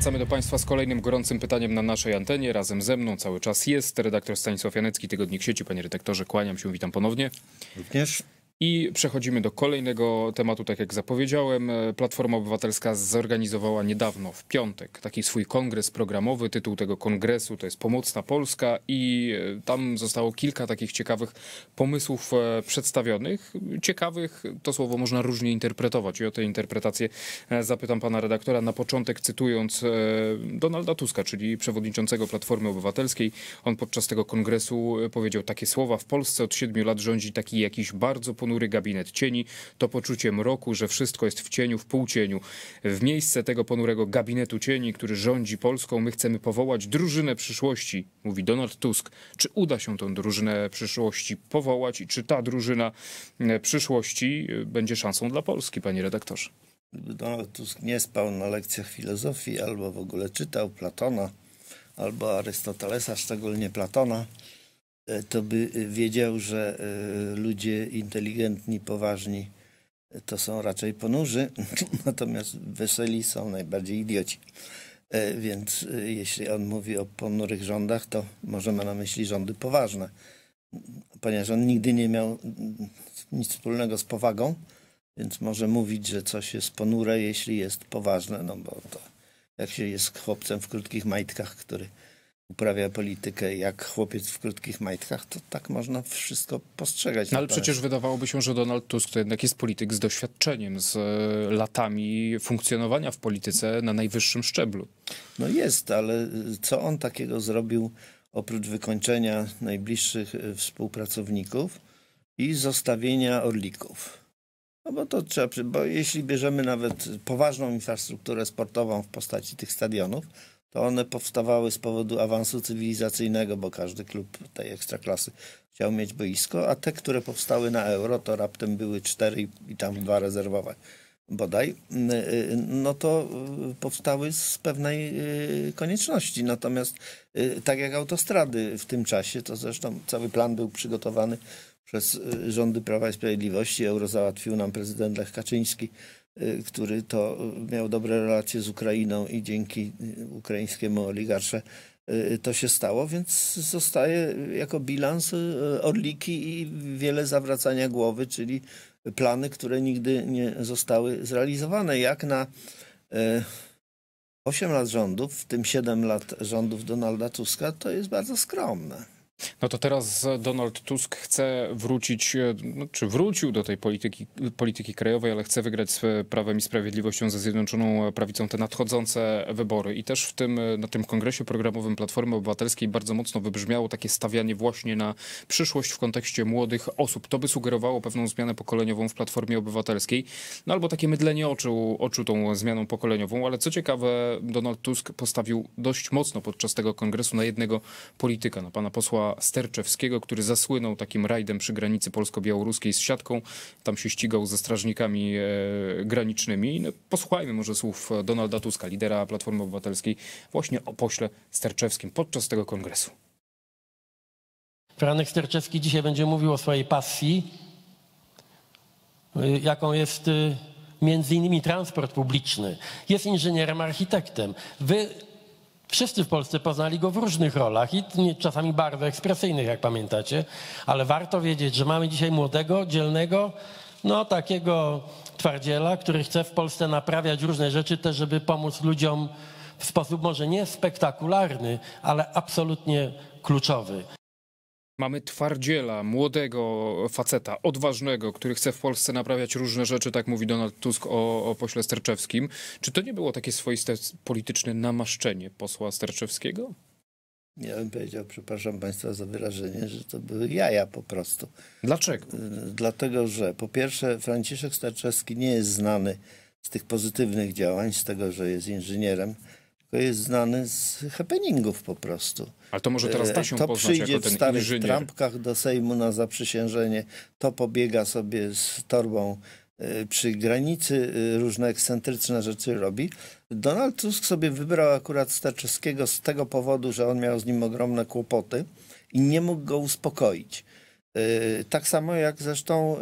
Wracamy do Państwa z kolejnym gorącym pytaniem na naszej antenie. Razem ze mną cały czas jest redaktor Stanisław Janecki, Tygodnik Sieci. Panie redaktorze, kłaniam się, witam ponownie. Również. I przechodzimy do kolejnego tematu, tak jak zapowiedziałem. E, Platforma Obywatelska zorganizowała niedawno, w piątek, taki swój kongres programowy. Tytuł tego kongresu to jest Pomocna Polska i e, tam zostało kilka takich ciekawych pomysłów e, przedstawionych. Ciekawych, to słowo można różnie interpretować i o tę interpretację zapytam pana redaktora na początek, cytując Donalda Tuska, czyli przewodniczącego Platformy Obywatelskiej. On podczas tego kongresu powiedział takie słowa. W Polsce od siedmiu lat rządzi taki jakiś bardzo ponury gabinet cieni, to poczucie mroku, że wszystko jest w cieniu, w półcieniu. W miejsce tego ponurego gabinetu cieni, który rządzi Polską, my chcemy powołać drużynę przyszłości, mówi Donald Tusk. Czy uda się tą drużynę przyszłości powołać i czy ta drużyna e, przyszłości e, będzie szansą dla Polski, panie redaktorze? Gdyby Donald Tusk nie spał na lekcjach filozofii albo w ogóle czytał Platona albo Arystotelesa, szczególnie Platona, E, to by e, wiedział, że e, ludzie inteligentni, poważni to są raczej ponurzy, natomiast weseli są najbardziej idioci. Więc jeśli on mówi o ponurych rządach, to może ma na myśli rządy poważne, ponieważ on nigdy nie miał mm, nic wspólnego z powagą, więc może mówić, że coś jest ponure, jeśli jest poważne, no bo to jak się jest chłopcem w krótkich majtkach, który uprawia politykę jak chłopiec w krótkich majtkach, to tak można wszystko postrzegać. No, ale przecież wydawałoby się, że Donald Tusk to jednak jest polityk z doświadczeniem, z e, latami funkcjonowania w polityce na najwyższym szczeblu. No jest, ale e, co on takiego zrobił oprócz wykończenia najbliższych e, współpracowników i zostawienia orlików? No bo to trzeba, bo jeśli bierzemy nawet poważną infrastrukturę sportową w postaci tych stadionów, to one powstawały z powodu awansu cywilizacyjnego, bo każdy klub tej ekstraklasy chciał mieć boisko, a te, które powstały na euro, to raptem były cztery i tam dwa rezerwowe bodaj, mm, y, y, no to y, powstały z pewnej konieczności. Natomiast tak jak autostrady w tym czasie, to zresztą cały plan był przygotowany przez rządy Prawa i Sprawiedliwości, euro załatwił nam prezydent Lech Kaczyński, Y, który to y, miał dobre relacje z Ukrainą i dzięki y, ukraińskiemu oligarsze to się stało, więc zostaje jako bilans orliki i wiele zawracania głowy, czyli plany, które nigdy nie zostały zrealizowane. Jak na 8 lat rządów, w tym 7 lat rządów Donalda Tuska, to jest bardzo skromne. No to teraz Donald Tusk chce wrócić, e, no, czy wrócił do tej polityki, polityki krajowej, ale chce wygrać z Prawem i Sprawiedliwością, ze Zjednoczoną Prawicą te nadchodzące wybory. I też w tym, e, na tym kongresie programowym Platformy Obywatelskiej bardzo mocno wybrzmiało takie stawianie właśnie na przyszłość w kontekście młodych osób. To by sugerowało pewną zmianę pokoleniową w Platformie Obywatelskiej, no albo takie mydlenie oczu, oczu tą zmianą pokoleniową. Ale co ciekawe, Donald Tusk postawił dość mocno podczas tego kongresu na jednego polityka, na pana posła Sterczewskiego, który zasłynął takim rajdem przy granicy polsko-białoruskiej z siatką. Tam się ścigał ze strażnikami e, granicznymi. No, posłuchajmy może słów Donalda Tuska, lidera Platformy Obywatelskiej, właśnie o pośle Sterczewskim podczas tego kongresu. Franek Sterczewski dzisiaj będzie mówił o swojej pasji, e, jaką jest e, między innymi transport publiczny. Jest inżynierem, architektem. Wy Wszyscy w Polsce poznali go w różnych rolach i czasami bardzo ekspresyjnych, jak pamiętacie, ale warto wiedzieć, że mamy dzisiaj młodego, dzielnego, no takiego twardziela, który chce w Polsce naprawiać różne rzeczy też, żeby pomóc ludziom w sposób może nie spektakularny, ale absolutnie kluczowy. Mamy twardziela, młodego faceta, odważnego, który chce w Polsce naprawiać różne rzeczy, tak mówi Donald Tusk o, o pośle Sterczewskim. Czy to nie było takie swoiste polityczne namaszczenie posła Sterczewskiego? Ja bym powiedział, przepraszam Państwa za wyrażenie, że to były jaja po prostu. Dlaczego? Y, dlatego, że po pierwsze Franciszek Sterczewski nie jest znany z tych pozytywnych działań, z tego, że jest inżynierem, tylko jest znany z happeningów po prostu. Ale to może teraz da e, się to przyjdzie jako ten w starych inżynier. trampkach do Sejmu na zaprzysiężenie, to pobiega sobie z torbą e, przy granicy e, różne ekscentryczne rzeczy robi. Donald Tusk sobie wybrał akurat Starczewskiego z tego powodu, że on miał z nim ogromne kłopoty i nie mógł go uspokoić. Y, tak samo jak zresztą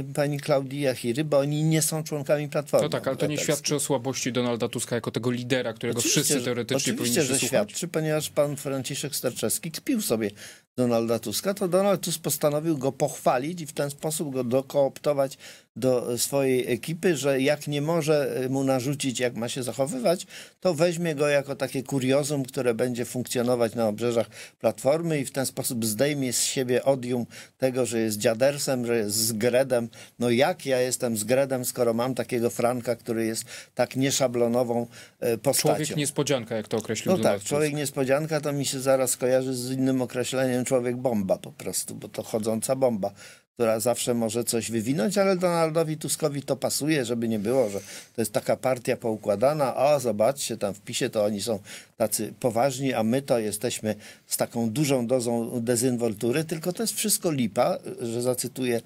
y, pani Klaudia Chiry, bo oni nie są członkami Platformy. No tak, ale to nie świadczy o słabości Donalda Tuska jako tego lidera, którego oczywiście, wszyscy teoretycznie że, powinni Oczywiście, że świadczy, ponieważ pan Franciszek Starczewski kpił sobie Donalda Tuska, to Donald Tusk postanowił go pochwalić i w ten sposób go dokooptować do swojej ekipy, że jak nie może e, mu narzucić, jak ma się zachowywać, to weźmie go jako takie kuriozum, które będzie funkcjonować na obrzeżach Platformy i w ten sposób zdejmie z siebie odium tego, że jest dziadersem, że jest zgredem. No jak ja jestem zgredem, skoro mam takiego Franka, który jest tak nieszablonową e, postacią. Człowiek niespodzianka, jak to określił No Donald tak, człowiek niespodzianka to mi się zaraz kojarzy z innym określeniem, człowiek bomba po prostu, bo to chodząca bomba, która zawsze może coś wywinąć, ale Donaldowi Tuskowi to pasuje, żeby nie było, że to jest taka partia poukładana, a zobaczcie, tam w PiSie to oni są tacy poważni, a my to jesteśmy z taką dużą dozą dezynwoltury, tylko to jest wszystko lipa, że zacytuję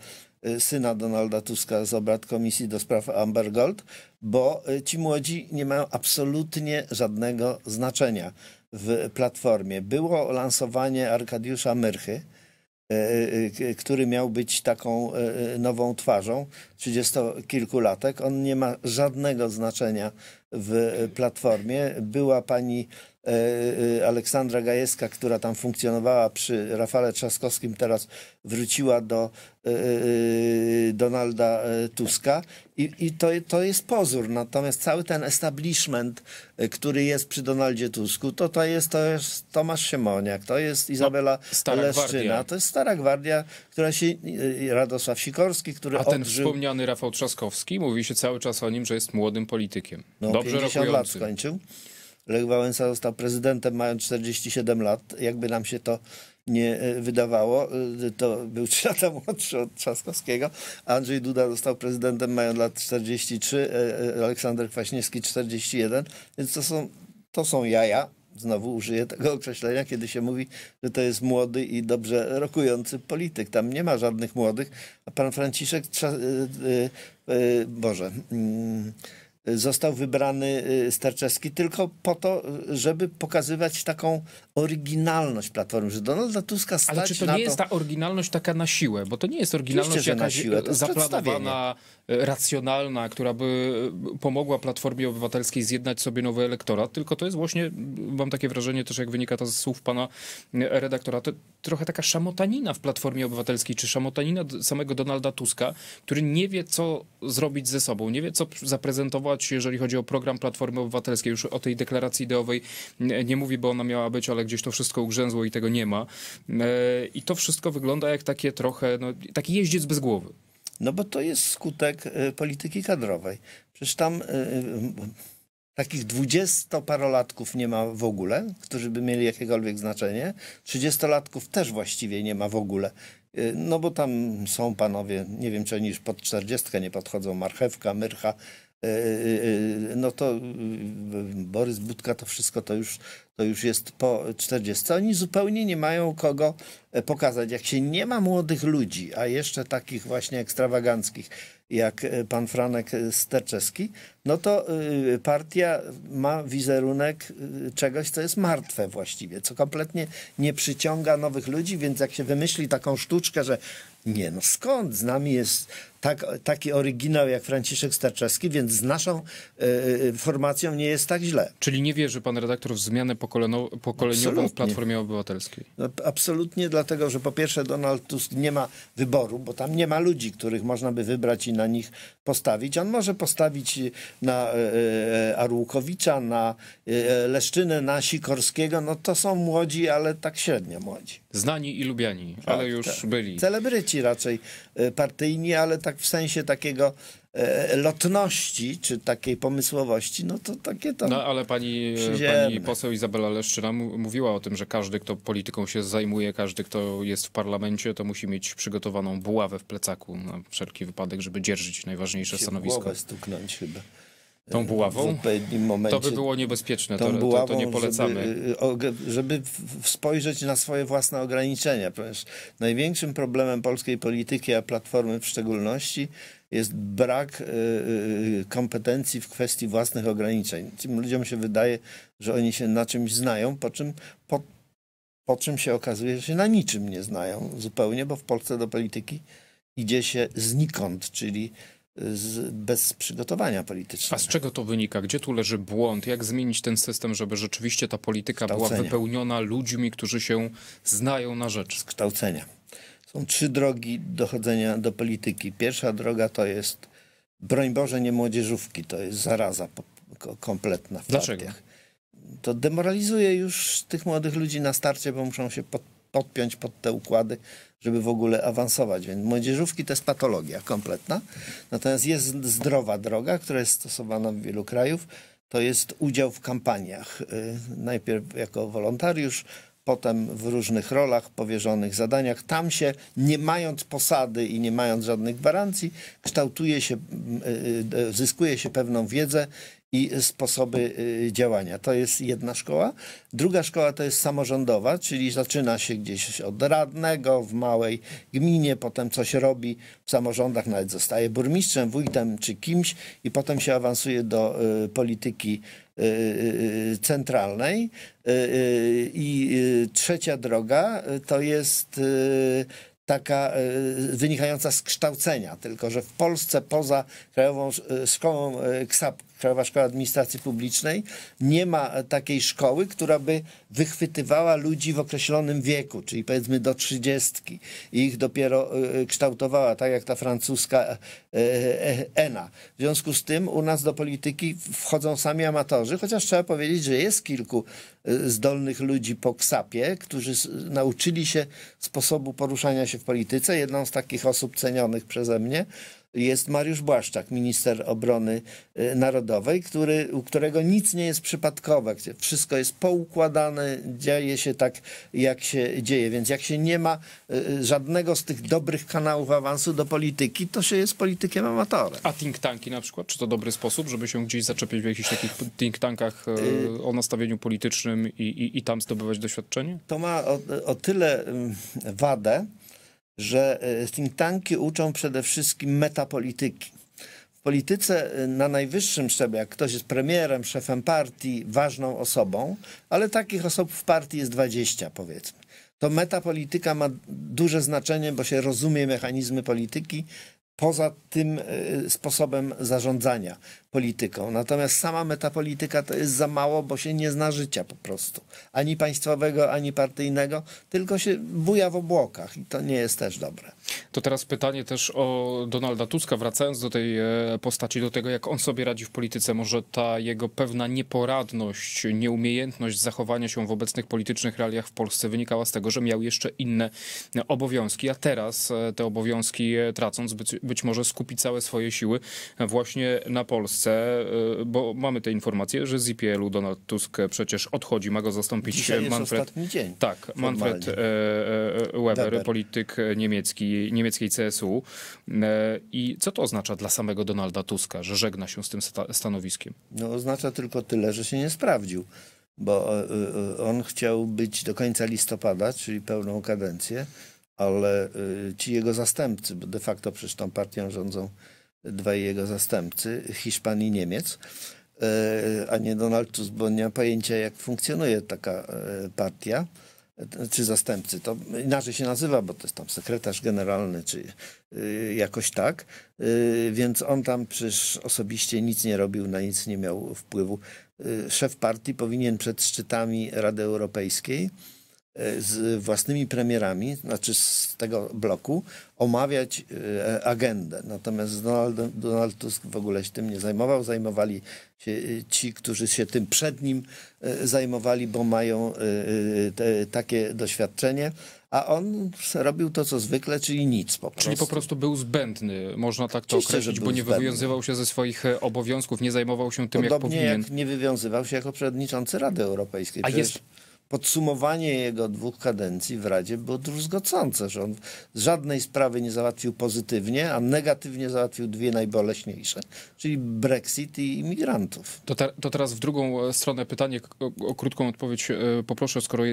y, syna Donalda Tuska z obrad Komisji do Spraw Amber Gold, bo y, ci młodzi nie mają absolutnie żadnego znaczenia w Platformie. Było lansowanie Arkadiusza Myrchy, e, e, e, który miał być taką nową twarzą, trzydziestokilkulatek. On nie ma żadnego znaczenia w Platformie. Była pani E, e, Aleksandra Gajewska, która tam funkcjonowała przy Rafale Trzaskowskim, teraz wróciła do e, Donalda Tuska. I, i to, to jest pozór. Natomiast cały ten establishment, który jest przy Donaldzie Tusku, to, to, jest, to jest Tomasz Siemoniak, to jest no, Izabela no, Leszczyna, gwardia. to jest Stara Gwardia, która się, Radosław Sikorski, który A ten odżył... wspomniany Rafał Trzaskowski, mówi się cały czas o nim, że jest młodym politykiem. No, Dobrze 50 rokujący. lat skończył. Lech Wałęsa został prezydentem mając 47 lat. Jakby nam się to nie e, wydawało, e, to był 3 lata młodszy od Trzaskowskiego. Andrzej Duda został prezydentem mając lat 43, e, Aleksander Kwaśniewski 41. Więc to są, to są jaja, znowu użyję tego określenia, kiedy się mówi, że to jest młody i dobrze rokujący polityk. Tam nie ma żadnych młodych. A pan Franciszek, trza, Boże, yy, został wybrany y, Sterczewski tylko po to, żeby pokazywać taką oryginalność Platformy, że Donalda Tuska stać Ale czy to nie to... jest ta oryginalność taka na siłę? Bo to nie jest oryginalność Oczywiście, jakaś siłę, zaplanowana, e, racjonalna, która by e, pomogła Platformie Obywatelskiej zjednać sobie nowy elektorat, tylko to jest właśnie, mam takie wrażenie też, jak wynika to z słów pana e, redaktora, to trochę taka szamotanina w Platformie Obywatelskiej, czy szamotanina samego Donalda Tuska, który nie wie, co zrobić ze sobą, nie wie co zaprezentować, jeżeli chodzi o program Platformy Obywatelskiej. Już o tej deklaracji ideowej nie, nie mówi, bo ona miała być, ale gdzieś to wszystko ugrzęzło i tego nie ma. E, I to wszystko wygląda jak takie trochę, no, taki jeździec bez głowy. No bo to jest skutek e, polityki kadrowej. Przecież tam e, takich dwudziestoparolatków nie ma w ogóle, którzy by mieli jakiekolwiek znaczenie. Trzydziestolatków też właściwie nie ma w ogóle. Y, no bo tam są panowie, nie wiem czy oni już pod czterdziestkę nie podchodzą, marchewka, myrcha, y, y, no to Borys Budka to wszystko to już, to już jest po 40. Oni zupełnie nie mają kogo e, pokazać. Jak się nie ma młodych ludzi, a jeszcze takich właśnie ekstrawaganckich, jak e, pan Franek e, Sterczewski, no to e, partia ma wizerunek czegoś, co jest martwe właściwie, co kompletnie nie przyciąga nowych ludzi, więc jak się wymyśli taką sztuczkę, że nie, no skąd z nami jest tak, taki oryginał jak Franciszek Starczewski, więc z naszą y, formacją nie jest tak źle. Czyli nie wierzy pan redaktor w zmianę pokoleniową absolutnie. w Platformie Obywatelskiej? No, absolutnie, dlatego że po pierwsze Donald Tusk nie ma wyboru, bo tam nie ma ludzi, których można by wybrać i na nich postawić. On może postawić na y, Arłukowicza, na y, Leszczynę, na Sikorskiego. No to są młodzi, ale tak średnio młodzi. Znani i lubiani, ale tak, już tak. byli. Celebryci raczej partyjni, ale tak w sensie takiego e, lotności, czy takiej pomysłowości, no to takie tam... No ale pani, e, pani poseł Izabela Leszczyna mówiła o tym, że każdy, kto polityką się zajmuje, każdy, kto jest w parlamencie, to musi mieć przygotowaną buławę w plecaku na wszelki wypadek, żeby dzierżyć najważniejsze się stanowisko. Głowę stuknąć chyba. Tą buławą? W odpowiednim momencie. To by było niebezpieczne, tą to, buławą, to, to nie polecamy. Żeby, y, żeby spojrzeć na swoje własne ograniczenia. Ponieważ największym problemem polskiej polityki, a Platformy w szczególności, jest brak y, y, kompetencji w kwestii własnych ograniczeń. Tym ludziom się wydaje, że oni się na czymś znają, po czym po, po czym się okazuje, że się na niczym nie znają zupełnie, bo w Polsce do polityki idzie się znikąd, czyli z, bez przygotowania politycznego. A z czego to wynika? Gdzie tu leży błąd? Jak zmienić ten system, żeby rzeczywiście ta polityka była wypełniona ludźmi, którzy się znają na rzecz? Kształcenia. Są trzy drogi dochodzenia do polityki. Pierwsza droga to jest, broń Boże, nie młodzieżówki, to jest zaraza kompletna w Dlaczego? partiach. To demoralizuje już tych młodych ludzi na starcie, bo muszą się podpisać podpiąć pod te układy, żeby w ogóle awansować. Więc młodzieżówki to jest patologia kompletna. Natomiast jest zdrowa droga, która jest stosowana w wielu krajów. To jest udział w kampaniach. Y, najpierw jako wolontariusz, potem w różnych rolach, powierzonych zadaniach. Tam się, nie mając posady i nie mając żadnych gwarancji, kształtuje się, mm, y, y, zyskuje się pewną wiedzę i sposoby y, działania. To jest jedna szkoła. Druga szkoła to jest samorządowa, czyli zaczyna się gdzieś od radnego w małej gminie, potem coś robi w samorządach, nawet zostaje burmistrzem, wójtem czy kimś i potem się awansuje do y, polityki y, centralnej. I trzecia droga to jest taka wynikająca z kształcenia, tylko że w Polsce poza Krajową Szkołą KSAP Krajowa Szkoła Administracji Publicznej, nie ma takiej szkoły, która by wychwytywała ludzi w określonym wieku, czyli powiedzmy do trzydziestki i ich dopiero y, y, kształtowała, tak jak ta francuska e, e, e, ENA. W związku z tym u nas do polityki wchodzą sami amatorzy, chociaż trzeba powiedzieć, że jest kilku y, zdolnych ludzi po ksapie, którzy nauczyli się sposobu poruszania się w polityce. Jedną z takich osób cenionych przeze mnie jest Mariusz Błaszczak, minister obrony y, narodowej, który, u którego nic nie jest przypadkowe, wszystko jest poukładane, dzieje się tak, jak się dzieje. Więc jak się nie ma y, y, żadnego z tych dobrych kanałów awansu do polityki, to się jest politykiem amatorem. A think tanki na przykład, czy to dobry sposób, żeby się gdzieś zaczepić w jakichś takich think tankach e, o nastawieniu politycznym i, i, i tam zdobywać doświadczenie? To ma o, o tyle wadę, że e, think tanki uczą przede wszystkim metapolityki. W polityce e, na najwyższym szczeblu, jak ktoś jest premierem, szefem partii, ważną osobą, ale takich osób w partii jest 20 powiedzmy to metapolityka ma duże znaczenie, bo się rozumie mechanizmy polityki, poza tym e, sposobem zarządzania polityką. Natomiast sama metapolityka to jest za mało, bo się nie zna życia po prostu. Ani państwowego, ani partyjnego, tylko się buja w obłokach i to nie jest też dobre. To teraz pytanie też o Donalda Tuska, wracając do tej e, postaci, do tego jak on sobie radzi w polityce. Może ta jego pewna nieporadność, nieumiejętność zachowania się w obecnych politycznych realiach w Polsce wynikała z tego, że miał jeszcze inne obowiązki, a teraz e, te obowiązki tracąc, być może skupić całe swoje siły właśnie na Polsce, e, bo mamy te informacje, że z IPL-u Donald Tusk przecież odchodzi, ma go zastąpić Dzisiaj Manfred. dzień. Tak, formalnie. Manfred e, e, Weber, Deber. polityk niemiecki, niemieckiej CSU. I co to oznacza dla samego Donalda Tuska, że żegna się z tym stanowiskiem? No oznacza tylko tyle, że się nie sprawdził bo on chciał być do końca listopada, czyli pełną kadencję ale y, ci jego zastępcy, bo de facto przecież tą partią rządzą dwaj jego zastępcy, Hiszpan i Niemiec, y, a nie Donald Tusk, bo nie ma pojęcia, jak funkcjonuje taka y, partia czy zastępcy, to inaczej się nazywa, bo to jest tam sekretarz generalny, czy jakoś tak. Więc on tam przecież osobiście nic nie robił, na nic nie miał wpływu. Szef partii powinien przed szczytami Rady Europejskiej E, z własnymi premierami, znaczy z tego bloku, omawiać e, agendę. Natomiast Donald, Donald Tusk w ogóle się tym nie zajmował. Zajmowali się e, ci, którzy się tym przed nim zajmowali, bo mają te, takie doświadczenie. A on robił to, co zwykle, czyli nic po prostu. Czyli po prostu był zbędny, można tak to Oczywiście, określić, bo nie zbędny. wywiązywał się ze swoich obowiązków, nie zajmował się tym, Podobnie jak powinien. Podobnie jak nie wywiązywał się jako przewodniczący Rady Europejskiej. Przecież... jest podsumowanie jego dwóch kadencji w Radzie było druzgocące, że on żadnej sprawy nie załatwił pozytywnie, a negatywnie załatwił dwie najboleśniejsze, czyli Brexit i imigrantów. To, te, to teraz w drugą stronę pytanie, o, o krótką odpowiedź e, poproszę, skoro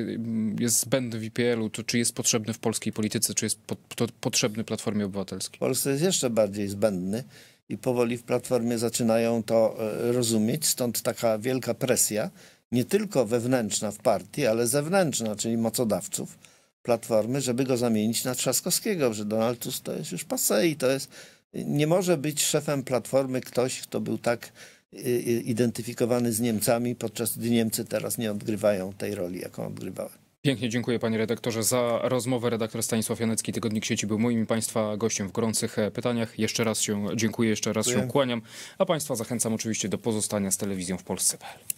jest zbędny w IPL-u, to czy jest potrzebny w polskiej polityce, czy jest po, to, potrzebny Platformie Obywatelskiej? W Polsce jest jeszcze bardziej zbędny i powoli w Platformie zaczynają to e, rozumieć, stąd taka wielka presja, nie tylko wewnętrzna w partii, ale zewnętrzna, czyli mocodawców Platformy, żeby go zamienić na Trzaskowskiego, że Donald Tusk to jest już passe i to jest... Nie może być szefem Platformy ktoś, kto był tak y, y, identyfikowany z Niemcami, podczas gdy Niemcy teraz nie odgrywają tej roli, jaką odgrywały. Pięknie dziękuję panie redaktorze za rozmowę. Redaktor Stanisław Janecki, Tygodnik Sieci był moim i państwa gościem w gorących e, pytaniach. Jeszcze raz się dziękuję, jeszcze raz dziękuję. się kłaniam, a państwa zachęcam oczywiście do pozostania z telewizją w Polsce.pl.